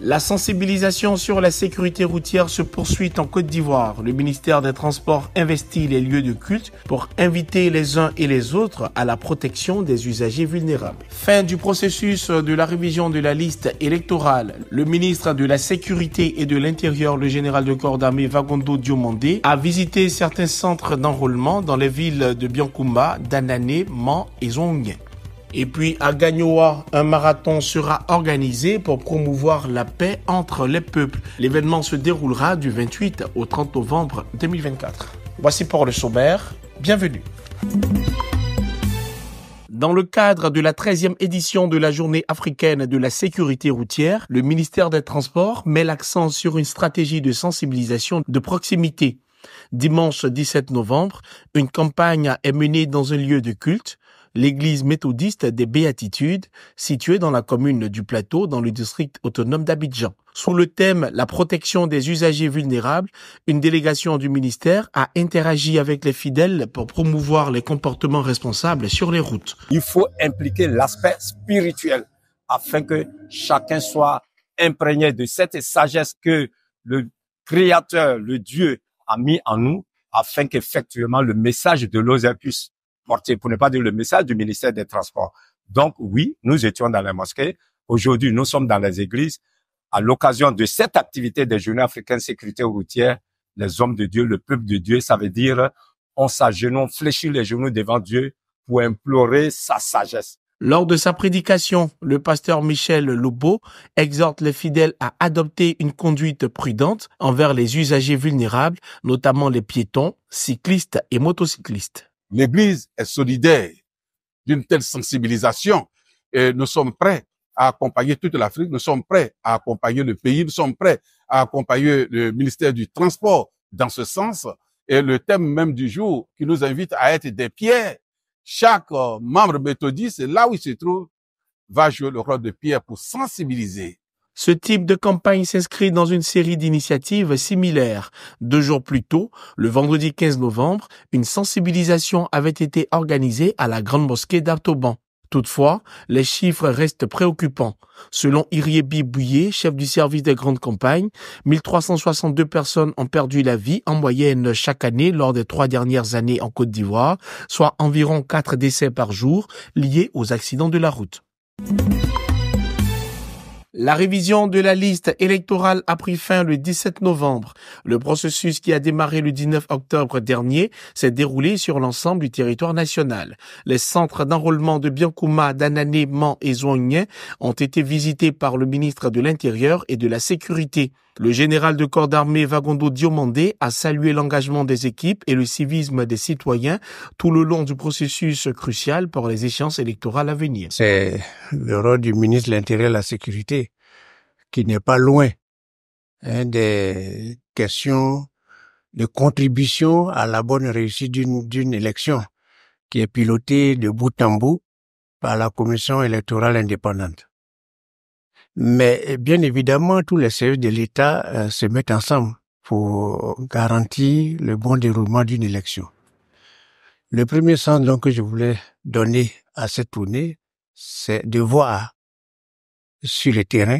La sensibilisation sur la sécurité routière se poursuit en Côte d'Ivoire. Le ministère des Transports investit les lieux de culte pour inviter les uns et les autres à la protection des usagers vulnérables. Fin du processus de la révision de la liste électorale. Le ministre de la Sécurité et de l'Intérieur, le général de corps d'armée Vagondo Diomandé, a visité certains centres d'enrôlement dans les villes de Biancoumba, Danané, Mans et Zong. Et puis à Gagnoa, un marathon sera organisé pour promouvoir la paix entre les peuples. L'événement se déroulera du 28 au 30 novembre 2024. Voici pour le sommaire. Bienvenue. Dans le cadre de la 13e édition de la Journée africaine de la sécurité routière, le ministère des Transports met l'accent sur une stratégie de sensibilisation de proximité. Dimanche 17 novembre, une campagne est menée dans un lieu de culte l'église méthodiste des Béatitudes, située dans la commune du Plateau, dans le district autonome d'Abidjan. Sous le thème La protection des usagers vulnérables, une délégation du ministère a interagi avec les fidèles pour promouvoir les comportements responsables sur les routes. Il faut impliquer l'aspect spirituel afin que chacun soit imprégné de cette sagesse que le Créateur, le Dieu, a mis en nous afin qu'effectivement le message de puisse pour ne pas dire le message du ministère des Transports. Donc oui, nous étions dans les mosquées. Aujourd'hui, nous sommes dans les églises. À l'occasion de cette activité des jeunes africains sécurité routière, les hommes de Dieu, le peuple de Dieu, ça veut dire on s'agenouille, fléchit les genoux devant Dieu pour implorer sa sagesse. Lors de sa prédication, le pasteur Michel Loubeau exhorte les fidèles à adopter une conduite prudente envers les usagers vulnérables, notamment les piétons, cyclistes et motocyclistes. L'Église est solidaire d'une telle sensibilisation et nous sommes prêts à accompagner toute l'Afrique, nous sommes prêts à accompagner le pays, nous sommes prêts à accompagner le ministère du Transport dans ce sens. Et le thème même du jour qui nous invite à être des pierres, chaque euh, membre méthodiste, là où il se trouve, va jouer le rôle de pierre pour sensibiliser ce type de campagne s'inscrit dans une série d'initiatives similaires. Deux jours plus tôt, le vendredi 15 novembre, une sensibilisation avait été organisée à la Grande Mosquée d'Artoban. Toutefois, les chiffres restent préoccupants. Selon Irié Bibouyé, chef du service des grandes campagnes, 1362 personnes ont perdu la vie en moyenne chaque année lors des trois dernières années en Côte d'Ivoire, soit environ quatre décès par jour liés aux accidents de la route. La révision de la liste électorale a pris fin le 17 novembre. Le processus qui a démarré le 19 octobre dernier s'est déroulé sur l'ensemble du territoire national. Les centres d'enrôlement de Biancouma, Danané, Mans et Zouanien ont été visités par le ministre de l'Intérieur et de la Sécurité. Le général de corps d'armée Vagondo Diomandé a salué l'engagement des équipes et le civisme des citoyens tout le long du processus crucial pour les échéances électorales à venir. C'est le rôle du ministre de l'Intérieur et de la Sécurité qui n'est pas loin hein, des questions de contribution à la bonne réussite d'une élection qui est pilotée de bout en bout par la commission électorale indépendante. Mais eh, bien évidemment, tous les services de l'État euh, se mettent ensemble pour garantir le bon déroulement d'une élection. Le premier sens que je voulais donner à cette tournée, c'est de voir sur le terrain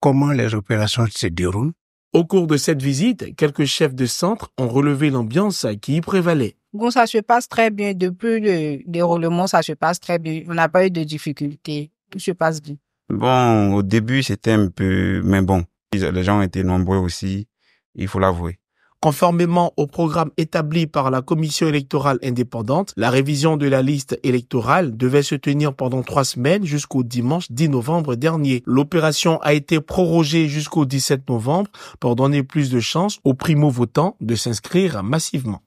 comment les opérations se déroulent. Au cours de cette visite, quelques chefs de centre ont relevé l'ambiance qui y prévalait. Bon, ça se passe très bien. Depuis le déroulement, ça se passe très bien. On n'a pas eu de difficultés. Tout se passe bien. Bon, au début, c'était un peu, mais bon, les gens étaient nombreux aussi, il faut l'avouer. Conformément au programme établi par la Commission électorale indépendante, la révision de la liste électorale devait se tenir pendant trois semaines jusqu'au dimanche 10 novembre dernier. L'opération a été prorogée jusqu'au 17 novembre pour donner plus de chances aux primo-votants de s'inscrire massivement.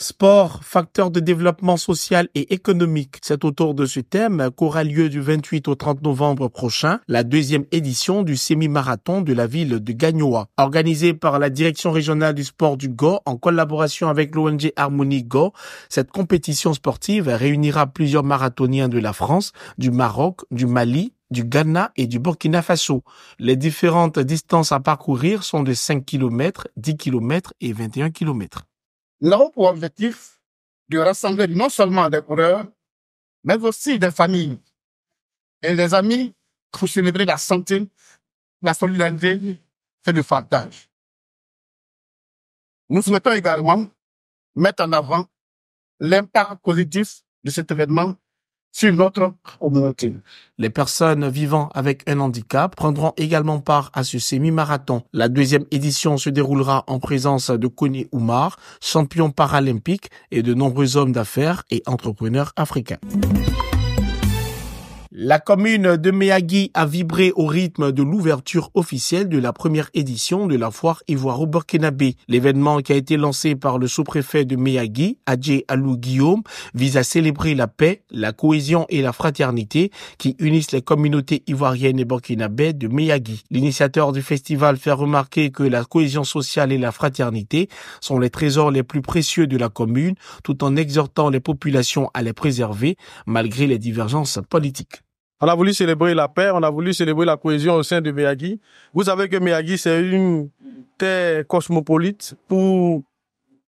Sport, facteur de développement social et économique. C'est autour de ce thème qu'aura lieu du 28 au 30 novembre prochain la deuxième édition du semi-marathon de la ville de Gagnoa. Organisé par la direction régionale du sport du Go en collaboration avec l'ONG Harmonie Go, cette compétition sportive réunira plusieurs marathoniens de la France, du Maroc, du Mali, du Ghana et du Burkina Faso. Les différentes distances à parcourir sont de 5 km, 10 km et 21 km. Nous avons pour objectif de rassembler non seulement des coureurs, mais aussi des familles et des amis pour célébrer la santé, la solidarité et le partage. Nous souhaitons également mettre en avant l'impact positif de cet événement les personnes vivant avec un handicap prendront également part à ce semi-marathon. La deuxième édition se déroulera en présence de Kony Oumar, champion paralympique et de nombreux hommes d'affaires et entrepreneurs africains. La commune de Meyagi a vibré au rythme de l'ouverture officielle de la première édition de la foire ivoiro-burkinabé. L'événement qui a été lancé par le sous-préfet de Meyagi, Adjé Alou Guillaume, vise à célébrer la paix, la cohésion et la fraternité qui unissent les communautés ivoiriennes et burkinabés de Meyagi. L'initiateur du festival fait remarquer que la cohésion sociale et la fraternité sont les trésors les plus précieux de la commune, tout en exhortant les populations à les préserver malgré les divergences politiques. On a voulu célébrer la paix, on a voulu célébrer la cohésion au sein de Miyagi. Vous savez que Miyagi, c'est une terre cosmopolite où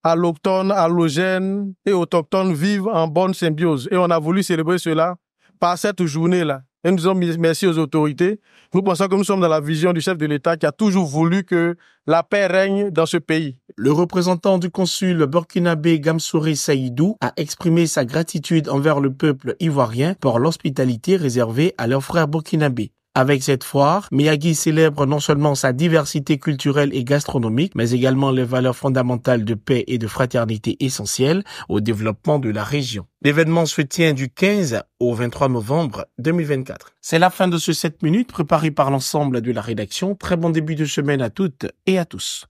alloctones, allogènes et autochtones vivent en bonne symbiose. Et on a voulu célébrer cela par cette journée-là. Et nous disons merci aux autorités. Nous pensons que nous sommes dans la vision du chef de l'État qui a toujours voulu que la paix règne dans ce pays. Le représentant du consul burkinabé Gamsouré Saïdou a exprimé sa gratitude envers le peuple ivoirien pour l'hospitalité réservée à leurs frères burkinabés. Avec cette foire, Miyagi célèbre non seulement sa diversité culturelle et gastronomique, mais également les valeurs fondamentales de paix et de fraternité essentielles au développement de la région. L'événement se tient du 15 au 23 novembre 2024. C'est la fin de ce 7 minutes préparé par l'ensemble de la rédaction. Très bon début de semaine à toutes et à tous.